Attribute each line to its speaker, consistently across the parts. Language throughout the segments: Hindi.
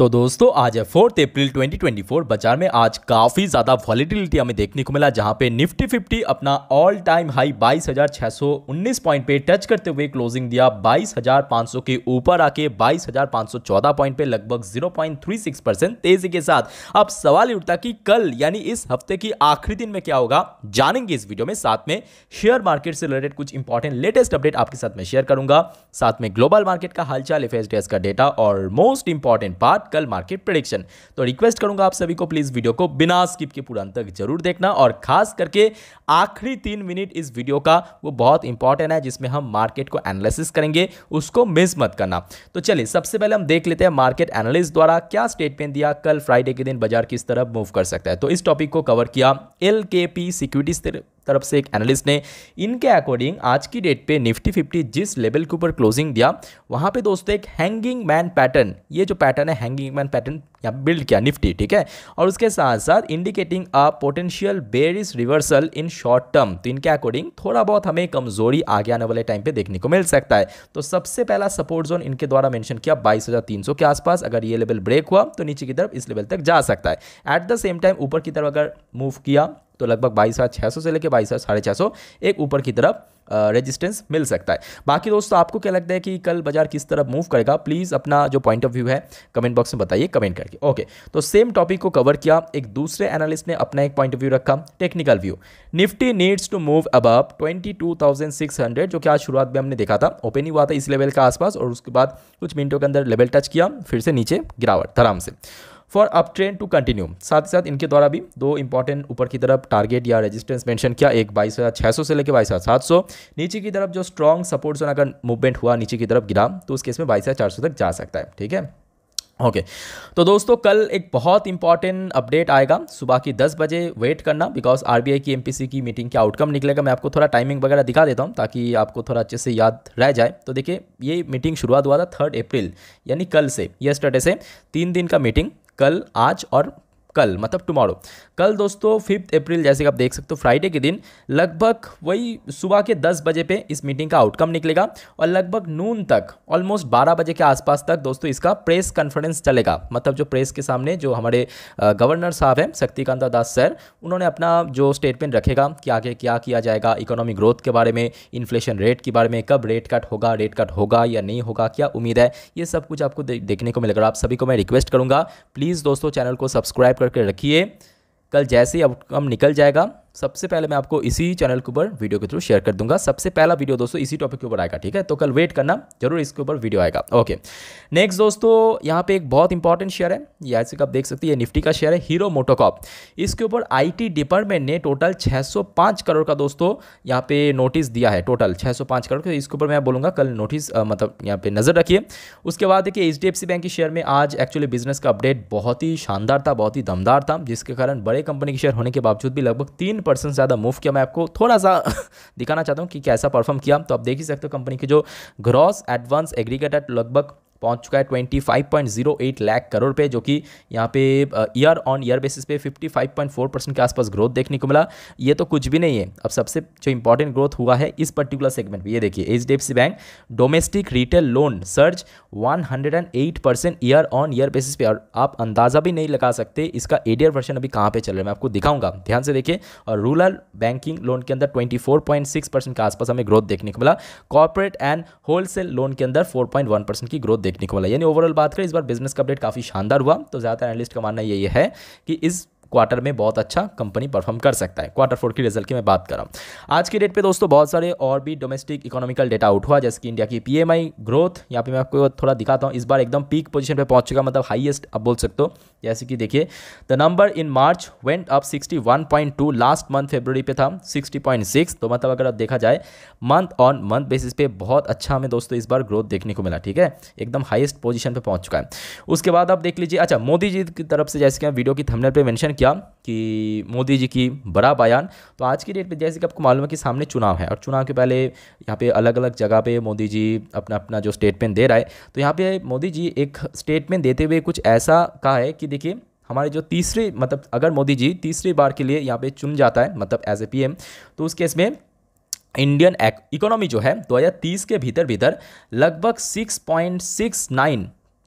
Speaker 1: तो दोस्तों आज है फोर्थ अप्रैल 2024 बाजार में आज काफ़ी ज़्यादा वॉलिटिलिटी हमें देखने को मिला जहां पे निफ्टी 50 अपना ऑल टाइम हाई 22,619 पॉइंट पे टच करते हुए क्लोजिंग दिया 22,500 के ऊपर आके 22,514 पॉइंट पे लगभग 0.36 परसेंट तेजी के साथ अब सवाल उठता कि कल यानी इस हफ्ते की आखिरी दिन में क्या होगा जानेंगे इस वीडियो में साथ में शेयर मार्केट से रिलेटेड कुछ इंपॉर्टेंट लेटेस्ट अपडेट आपके साथ में शेयर करूंगा साथ में ग्लोबल मार्केट का हालचाल एफ का डेटा और मोस्ट इंपॉर्टेंट पार्ट कल मार्केट प्रडिक्शन तो रिक्वेस्ट करूंगा आप सभी को प्लीज़ वीडियो को बिना स्किप के पूरा तक जरूर देखना और खास करके आखिरी तीन मिनट इस वीडियो का वो बहुत इंपॉर्टेंट है जिसमें हम मार्केट को एनालिसिस करेंगे उसको मिस मत करना तो चलिए सबसे पहले हम देख लेते हैं मार्केट एनालिस्ट द्वारा क्या स्टेटमेंट दिया कल फ्राइडे के दिन बाजार किस तरह मूव कर सकता है तो इस टॉपिक को कवर किया एल सिक्योरिटीज तरफ से एक एनालिस्ट ने इनके अकॉर्डिंग आज की डेट पे निफ्टी फिफ्टी जिस लेवल के ऊपर क्लोजिंग दिया वहाँ पे दोस्तों एक हैंगिंग मैन पैटर्न ये जो पैटर्न है हैंगिंग मैन पैटर्न यहाँ बिल्ड किया निफ्टी ठीक है और उसके साथ साथ indicating a potential bearish reversal in short term तो इनके अकॉर्डिंग थोड़ा बहुत हमें कमजोरी आगे आने वाले टाइम पे देखने को मिल सकता है तो सबसे पहला सपोर्ट जोन इनके द्वारा मेंशन किया 22,300 के आसपास अगर ये लेवल ब्रेक हुआ तो नीचे की तरफ इस लेवल तक जा सकता है एट द सेम टाइम ऊपर की तरफ अगर मूव किया तो लगभग बाईस हज़ार छः सौ से लेकर बाईस हज़ार साढ़े छः सौ एक ऊपर की तरफ रेजिस्टेंस मिल सकता है बाकी दोस्तों आपको क्या लगता है कि कल बाजार किस तरफ मूव करेगा प्लीज़ अपना जो पॉइंट ऑफ व्यू है कमेंट बॉक्स में बताइए कमेंट करके ओके तो सेम टॉपिक को कवर किया एक दूसरे एनालिस्ट ने अपना एक पॉइंट ऑफ व्यू रखा technical view Nifty needs to move above hundred जो कि आज शुरुआत में हमने देखा था ओपन ही हुआ था इस लेवल के आसपास और उसके बाद कुछ मिनटों के अंदर लेवल टच किया फिर से नीचे गिरावट आराम से for up trend to continue साथ ही साथ इनके द्वारा भी दो इंपॉर्टेंट ऊपर की तरफ टारगेट या रेजिस्टेंस मेंशन किया एक बाईस हज़ार छः सौ से लेकर बाईस हज़ार सात सौ नीचे की तरफ जो स्ट्रॉन्ग सपोर्ट जो अगर मूवमेंट हुआ नीचे की तरफ गिरा तो उस केस में बाईस हज़ार चार सौ तक जा सकता है ठीक है ओके okay. तो दोस्तों कल एक बहुत इंपॉर्टेंट अपडेट आएगा सुबह की दस बजे वेट करना बिकॉज आरबीआई की एमपीसी की मीटिंग का आउटकम निकलेगा मैं आपको थोड़ा टाइमिंग वगैरह दिखा देता हूँ ताकि आपको थोड़ा अच्छे से याद रह जाए तो देखिए ये मीटिंग शुरुआत हुआ था थर्ड अप्रैल यानी कल से यस्टरडे से तीन दिन का मीटिंग कल आज और कल मतलब टुमारो कल दोस्तों फिफ्थ अप्रैल जैसे कि आप देख सकते हो फ्राइडे के दिन लगभग वही सुबह के 10 बजे पे इस मीटिंग का आउटकम निकलेगा और लगभग नून तक ऑलमोस्ट 12 बजे के आसपास तक दोस्तों इसका प्रेस कॉन्फ्रेंस चलेगा मतलब जो प्रेस के सामने जो हमारे गवर्नर साहब हैं शक्तिकांता दास सर उन्होंने अपना जो स्टेटमेंट रखेगा कि आगे क्या किया जाएगा इकोनॉमिक ग्रोथ के बारे में इन्फ्लेशन रेट के बारे में कब रेट कट होगा रेट कट होगा या नहीं होगा क्या उम्मीद है ये सब कुछ आपको देखने को मिलेगा आप सभी को मैं रिक्वेस्ट करूँगा प्लीज़ दोस्तों चैनल को सब्सक्राइब करके रखिए कल जैसे ही आउटकम निकल जाएगा सबसे पहले मैं आपको इसी चैनल के ऊपर वीडियो के थ्रू शेयर कर दूंगा सबसे पहला वीडियो दोस्तों इसी टॉपिक के ऊपर आएगा ठीक है तो कल वेट करना जरूर इसके ऊपर वीडियो आएगा ओके नेक्स्ट दोस्तों यहाँ पे एक बहुत इंपॉर्टेंट शेयर है ये ऐसे आप देख सकते हैं ये निफ्टी का शेयर है हीरो मोटोकॉप इसके ऊपर आई डिपार्टमेंट ने टोटल छः करोड़ का दोस्तों यहाँ पे नोटिस दिया है टोटल छः करोड़ का इसके ऊपर मैं बोलूँगा कल नोटिस मतलब यहाँ पे नज़र रखिए उसके बाद देखिए एच डी बैंक के शेयर में आज एक्चुअली बिजनेस का अपडेट बहुत ही शानदार था बहुत ही दमदार था जिसके कारण बड़े कंपनी के शेयर होने के बावजूद भी लगभग तीन तीन परसेंट ज़्यादा मूव किया मैं आपको थोड़ा सा दिखाना चाहता हूँ कि कैसा परफॉर्म किया तो आप देख ही सकते हो कंपनी की जो ग्रॉस एडवांस एग्रीगेटेड लगभग पहुंच चुका है 25.08 लाख करोड़ पे जो कि यहाँ पे ईयर ऑन ईयर बेसिस पे 55.4 परसेंट के आसपास ग्रोथ देखने को मिला ये तो कुछ भी नहीं है अब सबसे जो इंपॉर्टेंट ग्रोथ हुआ है इस पर्टिकुलर सेगमेंट में ये देखिए H bank domestic retail loan surge 108 percent year on year basis पे और आप अंदाज़ा भी नहीं लगा सकते इसका एडियर वर्षन अभी कहाँ पे चल रहा है मैं आपको दिखाऊंगा ध्यान से देखिए और रूरल बैंकिंग लोन के अंदर 24.6 परसेंट के आसपास हमें ग्रोथ देखने को मिला कॉर्पोरेट एंड होलसेल लोन के अंदर 4.1 परसेंट की ग्रोथ देखने को मिला यानी ओवरऑल बात करें इस बार बिजनेस का अपडेट काफ़ी शानदार हुआ तो ज़्यादातर एनलिस्ट का मानना यही है कि इस क्वार्टर में बहुत अच्छा कंपनी परफॉर्म कर सकता है क्वार्टर फोर की रिजल्ट की मैं बात कर रहा हूँ आज के डेट पर दोस्तों बहुत सारे और भी डोमेस्टिक इकोनॉमिकल डेटा आउट हुआ जैसे कि इंडिया की पीएमआई ग्रोथ यहाँ पे मैं आपको थोड़ा दिखाता हूँ इस बार एकदम पीक पोजीशन पर पहुंच चुका मतलब हाइएस्ट आप बोल सकते हो जैसे कि देखिए the number in March went up sixty last month February पे था सिक्सटी तो मतलब अगर आप देखा जाए मंथ ऑन मंथ बेसिस पे बहुत अच्छा हमें दोस्तों इस बार ग्रोथ देखने को मिला ठीक है एकदम हाईएस्ट पोजीशन पर पहुंच चुका है उसके बाद आप देख लीजिए अच्छा मोदी जी की तरफ से जैसे कि वीडियो की थंबनेल पर मैंशन किया कि मोदी जी की बड़ा बयान तो आज की डेट में जैसे कि आपको मालूम है कि सामने चुनाव है और चुनाव के पहले यहाँ पे अलग अलग जगह पे मोदी जी अपना अपना जो स्टेटमेंट दे रहा है तो यहाँ पे मोदी जी एक स्टेटमेंट देते हुए कुछ ऐसा कहा है कि देखिए हमारे जो तीसरे मतलब अगर मोदी जी तीसरी बार के लिए यहाँ पर चुन जाता है मतलब एज ए पी तो उस केस में इंडियन इकोनॉमी जो है दो के भीतर भीतर लगभग सिक्स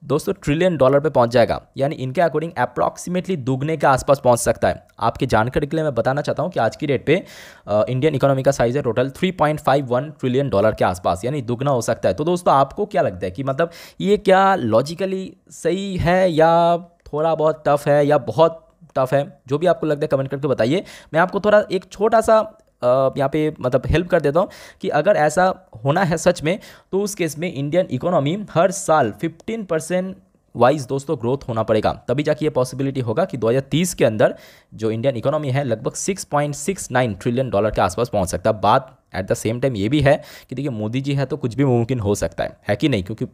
Speaker 1: दोस्तों ट्रिलियन डॉलर पे पहुंच जाएगा यानी इनके अकॉर्डिंग अप्रॉक्सीमेटली दुगने के आसपास पहुंच सकता है आपके जानकारी के लिए मैं बताना चाहता हूं कि आज की डेट पे इंडियन इकोनॉमी का साइज है टोटल 3.51 ट्रिलियन डॉलर के आसपास यानी दुगना हो सकता है तो दोस्तों आपको क्या लगता है कि मतलब ये क्या लॉजिकली सही है या थोड़ा बहुत टफ है या बहुत टफ है जो भी आपको लगता है कमेंट करके बताइए मैं आपको थोड़ा एक छोटा सा यहाँ पे मतलब हेल्प कर देता हूँ कि अगर ऐसा होना है सच में तो उस केस में इंडियन इकोनॉमी हर साल 15 परसेंट वाइज दोस्तों ग्रोथ होना पड़ेगा तभी जाके ये पॉसिबिलिटी होगा कि 2030 के अंदर जो इंडियन इकोनॉमी है लगभग 6.69 ट्रिलियन डॉलर के आसपास पहुंच सकता है बात एट द सेम टाइम ये भी है कि देखिए मोदी जी है तो कुछ भी मुमकिन हो सकता है है कि नहीं क्योंकि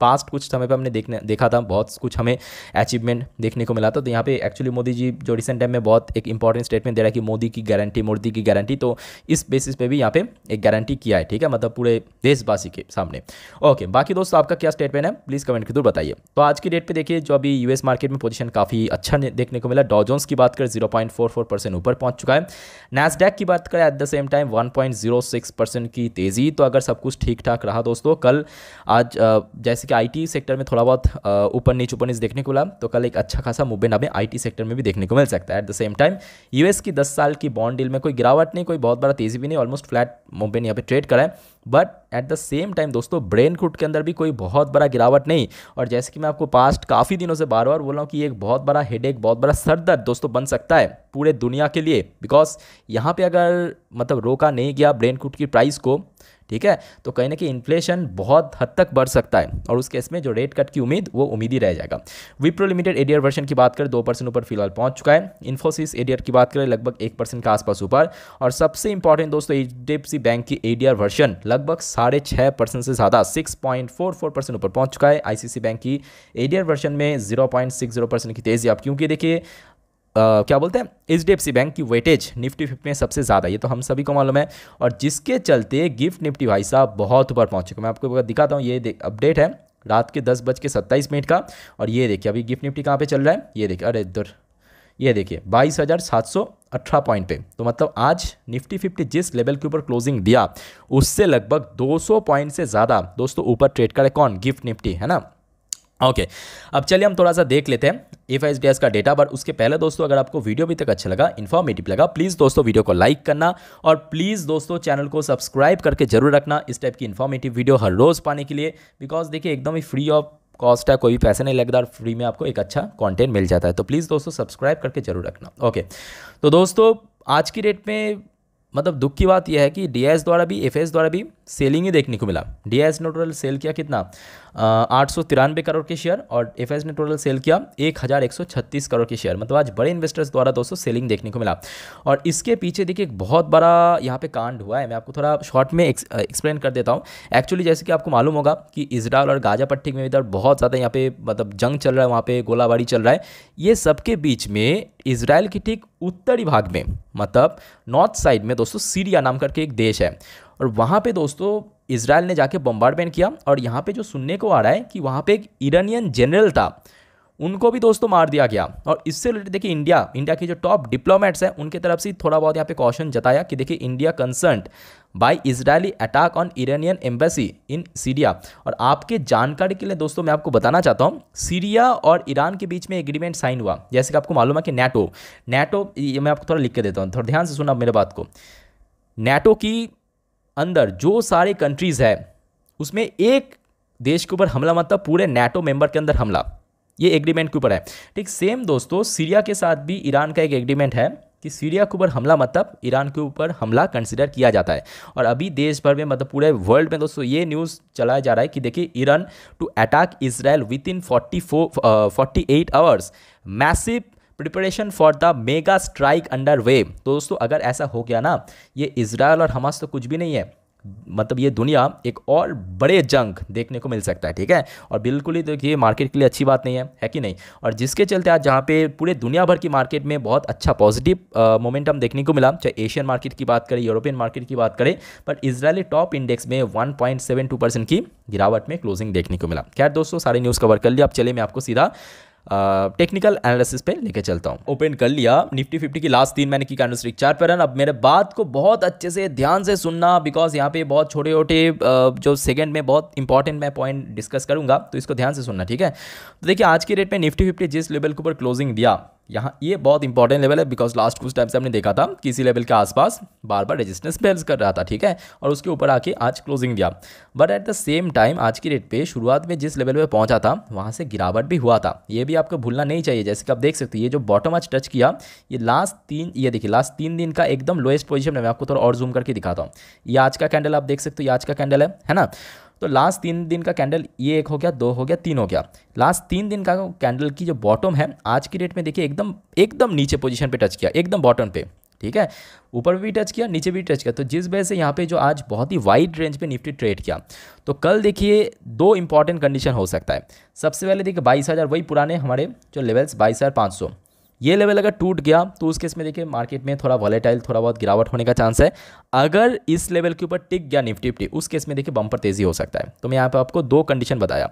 Speaker 1: पास्ट कुछ समय पर हमने देखने देखा था बहुत कुछ हमें अचीवमेंट देखने को मिला था तो यहाँ पे एक्चुअली मोदी जी जो रिसेंट टाइम में बहुत एक इंपॉर्टेंट स्टेटमेंट दे रहा है कि मोदी की गारंटी मोदी की गारंटी तो इस बेसिस पे भी यहाँ पे एक गारंटी किया है ठीक है मतलब पूरे देशवासी के सामने ओके बाकी दोस्तों आपका क्या स्टेटमेंट है प्लीज़ कमेंट के थ्रू बताइए तो आज की डेट पर देखिए जो अभी यू मार्केट में पोजीशन काफ़ी अच्छा देखने को मिला डॉजोन्स की बात करें जीरो ऊपर पहुँच चुका है नैसडैक की बात करें at the same time one six percent की तेज़ी तो अगर सब कुछ ठीक ठाक रहा दोस्तों कल आज जैसे कि आईटी सेक्टर में थोड़ा बहुत ऊपर नीच ऊपर नीच देखने को मिला तो कल एक अच्छा खासा मूवमेंट आई आईटी सेक्टर में भी देखने को मिल सकता है at the same time US की दस साल की बॉन्ड डील में कोई गिरावट नहीं कोई बहुत बड़ा तेज़ी भी नहीं ऑलमोस्ट फ्लैट मूवमेंट यहाँ पर ट्रेड कराए but at the same time दोस्तों ब्रेन खुट के अंदर भी कोई बहुत बड़ा गिरावट नहीं और जैसे कि मैं आपको पास्ट काफ़ी दिनों से बार बार बोल रहा हूँ कि एक बहुत बड़ा एक बहुत बड़ा सर दर्द दोस्तों बन सकता है पूरे दुनिया के लिए बिकॉज यहाँ पर अगर मतलब रोका नहीं गया ब्रेन खुट की प्राइस को ठीक है तो कहीं ना कहीं इन्फ्लेशन बहुत हद तक बढ़ सकता है और उस केस में जो रेट कट की उम्मीद वो उम्मीद ही रह जाएगा विप्रो लिमिटेड एडियर वर्जन की बात करें दो परसेंट ऊपर फिलहाल पहुंच चुका है इन्फोसिस एडियर की बात करें लगभग एक परसेंट के आसपास ऊपर और सबसे इंपॉर्टेंट दोस्तों एच डी बैंक की एडियर वर्जन लगभग साढ़े छः परसेंट से ज़्यादा six point four four percent ऊपर पहुंच चुका है आईसीसी बैंक की एडियर वर्जन में zero point six zero percent की तेज़ी आप क्योंकि देखिए Uh, क्या बोलते हैं H D F C bank की वेटेज निफ्टी फिफ्टी में सबसे ज़्यादा ये तो हम सभी को मालूम है और जिसके चलते गिफ्ट निफ्टी भाई साहब बहुत ऊपर पहुँच चुके मैं आपको दिखाता हूँ ये अपडेट है रात के दस बज के सत्ताईस मिनट का और ये देखिए अभी गिफ्ट निफ्टी कहाँ पे चल रहा है ये देखिए अरे इधर ये देखिए बाईस हज़ार सात सौ अठारह पॉइंट पे तो मतलब आज निफ्टी फिफ्टी जिस लेवल के ऊपर क्लोजिंग दिया उससे लगभग दो पॉइंट से ज़्यादा दोस्तों ऊपर ट्रेड करे कौन गिफ्ट निफ्टी है ना ओके okay. अब चलिए हम थोड़ा सा देख लेते हैं एफ आई एस का डेटा बट उसके पहले दोस्तों अगर आपको वीडियो भी तक अच्छा लगा इन्फॉर्मेटिव लगा प्लीज़ दोस्तों वीडियो को लाइक करना और प्लीज़ दोस्तों चैनल को सब्सक्राइब करके जरूर रखना इस टाइप की इन्फॉर्मेटिव वीडियो हर रोज़ पाने के लिए बिकॉज देखिए एकदम ही फ्री ऑफ कॉस्ट है कोई भी पैसा नहीं लगता और फ्री में आपको एक अच्छा कॉन्टेंट मिल जाता है तो प्लीज़ दोस्तों सब्सक्राइब करके जरूर रखना ओके okay. तो दोस्तों आज की डेट में मतलब दुख की बात यह है कि डी द्वारा भी एफ द्वारा भी सेलिंग ही देखने को मिला डी ने टोटल सेल किया कितना आठ सौ तिरानवे करोड़ के शेयर और एफ ने टोटल सेल किया एक हज़ार एक सौ छत्तीस करोड़ के शेयर मतलब आज बड़े इन्वेस्टर्स द्वारा दोस्तों सेलिंग देखने को मिला और इसके पीछे देखिए एक बहुत बड़ा यहाँ पे कांड हुआ है मैं आपको थोड़ा शॉर्ट में एक्सप्लेन कर देता हूँ एक्चुअली जैसे कि आपको मालूम होगा कि इसराइल और गाजा पट्टी में इधर बहुत ज़्यादा यहाँ पे मतलब जंग चल रहा है वहाँ पर गोलाबारी चल रहा है ये सबके बीच में इसराइल की ठीक उत्तरी भाग में मतलब नॉर्थ साइड में दोस्तों सीरिया नाम करके एक देश है और वहाँ पे दोस्तों इसराइल ने जाके बम्बार्डमेंट किया और यहाँ पे जो सुनने को आ रहा है कि वहाँ पे एक ईरानियन जनरल था उनको भी दोस्तों मार दिया गया और इससे रिलेटेड देखिए इंडिया इंडिया के जो टॉप डिप्लोमेट्स हैं उनके तरफ से थोड़ा बहुत यहाँ पे क्वेश्चन जताया कि देखिए India concern by Israeli attack on Iranian embassy in Syria और आपके जानकारी के लिए दोस्तों मैं आपको बताना चाहता हूँ सीरिया और ईरान के बीच में एग्रीमेंट साइन हुआ जैसे कि आपको मालूम है कि नेटो नेटो ये मैं आपको थोड़ा लिख के देता हूँ थोड़ा ध्यान से सुना मेरे बात को नेटो की अंदर जो सारे कंट्रीज़ है उसमें एक देश के ऊपर हमला मतलब पूरे नेटो मेंबर के अंदर हमला ये एग्रीमेंट के ऊपर है ठीक सेम दोस्तों सीरिया के साथ भी ईरान का एक एग्रीमेंट है कि सीरिया के ऊपर हमला मतलब ईरान के ऊपर हमला कंसिडर किया जाता है और अभी देश भर में मतलब पूरे वर्ल्ड में दोस्तों ये न्यूज़ चलाया जा रहा है कि देखिए Iran to attack Israel within forty forty eight hours massive preparation for the mega strike under way तो दोस्तों अगर ऐसा हो गया ना ये इसराइल और हमास तो कुछ भी नहीं है मतलब ये दुनिया एक और बड़े जंग देखने को मिल सकता है ठीक है और बिल्कुल ही तो देखिए मार्केट के लिए अच्छी बात नहीं है है कि नहीं और जिसके चलते आज जहाँ पे पूरे दुनिया भर की मार्केट में बहुत अच्छा पॉजिटिव मोमेंटम देखने को मिला चाहे एशियन मार्केट की बात करें यूरोपियन मार्केट की बात करें बट इसराइली टॉप इंडेक्स में वन की गिरावट में क्लोजिंग देखने को मिला खैर दोस्तों सारी न्यूज़ कवर कर लिया अब चले मैं आपको सीधा टेक्निकल एनालिसिस पे लेके चलता हूँ ओपन कर लिया निफ्टी फिफ्टी की लास्ट तीन मैंने की कैंडलस्टिक चार रन अब मेरे बात को बहुत अच्छे से ध्यान से सुनना बिकॉज यहाँ पे बहुत छोटे छोटे जो सेकंड में बहुत इंपॉर्टेंट मैं पॉइंट डिस्कस करूँगा तो इसको ध्यान से सुनना ठीक है तो देखिए आज की डेट में निफ्टी फिफ्टी जिस लेवल के ऊपर क्लोजिंग दिया यहाँ ये बहुत इंपॉर्टेंट लेवल है बिकॉज लास्ट कुछ टाइम से हमने देखा था कि इसी लेवल के आसपास बार बार रेजिस्टेंस बेल्स कर रहा था ठीक है और उसके ऊपर आके आज क्लोजिंग दिया but at the same time आज की डेट पे शुरुआत में जिस लेवल पे पहुंचा था वहाँ से गिरावट भी हुआ था ये भी आपको भूलना नहीं चाहिए जैसे कि आप देख सकते ये जो बॉटम आज टच किया ये लास्ट तीन ये देखिए लास्ट तीन दिन का एकदम लोएस्ट पोजिशन है मैं आपको थोड़ा और जूम करके दिखाता हूँ ये आज का कैंडल आप देख सकते हो ये आज का कैंडल है है ना तो लास्ट तीन दिन का कैंडल ये एक हो गया दो हो गया तीन हो गया लास्ट तीन दिन का कैंडल की जो बॉटम है आज की डेट में देखिए एकदम एकदम नीचे पोजिशन पर टच किया एकदम बॉटम पर ठीक है ऊपर भी टच किया नीचे भी टच किया तो जिस वजह से यहाँ पे जो आज बहुत ही वाइड रेंज पे निफ्टी ट्रेड किया तो कल देखिए दो इंपॉर्टेंट कंडीशन हो सकता है सबसे पहले देखिए बाईस हज़ार वही पुराने हमारे जो लेवल्स बाईस हज़ार पाँच सौ ये लेवल अगर टूट गया तो उस केस में देखिए मार्केट में थोड़ा वॉलेटाइल थोड़ा बहुत गिरावट होने का चांस है अगर इस लेवल के ऊपर टिक गया निफ्टी निफ्टी उस केस में देखिए बम्पर तेज़ी हो सकता है तो मैं यहाँ पर आपको दो कंडीशन बताया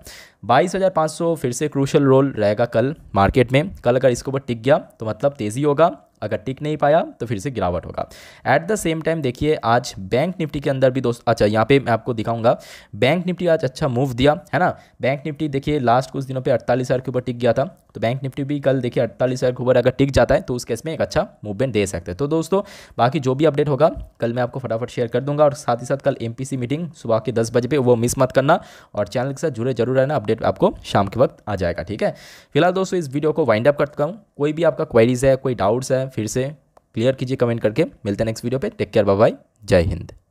Speaker 1: बाईस हज़ार पाँच सौ फिर से क्रूशल रोल रहेगा कल मार्केट में कल अगर इसके ऊपर टिक गया तो मतलब तेज़ी होगा अगर टिक नहीं पाया तो फिर से गिरावट होगा एट द सेम टाइम देखिए आज बैंक निफ्टी के अंदर भी दोस्त अच्छा यहाँ पे मैं आपको दिखाऊंगा बैंक निफ्टी आज अच्छा मूव दिया है ना बैंक निफ्टी देखिए लास्ट कुछ दिनों पे अड़तालीस हज़ार के ऊपर टिक गया था तो बैंक निफ्टी भी कल देखिए अड़तालीस हज़ार खबर अगर टिक जाता है तो उस केस में एक अच्छा मूवमेंट दे सकते हैं तो दोस्तों बाकी जो भी अपडेट होगा कल मैं आपको फटाफट शेयर कर दूंगा और साथ ही साथ कल एम मीटिंग सुबह के दस बजे पे वो मिस मत करना और चैनल के साथ जुड़े जरूर रहना अपडेट आपको शाम के वक्त आ जाएगा ठीक है फिलहाल दोस्तों इस वीडियो को वाइंड अप करता हूँ कोई भी आपका क्वेरीज है कोई डाउट्स है फिर से क्लियर कीजिए कमेंट करके मिलते हैं नेक्स्ट वीडियो पर टेक केयर बाय जय हिंद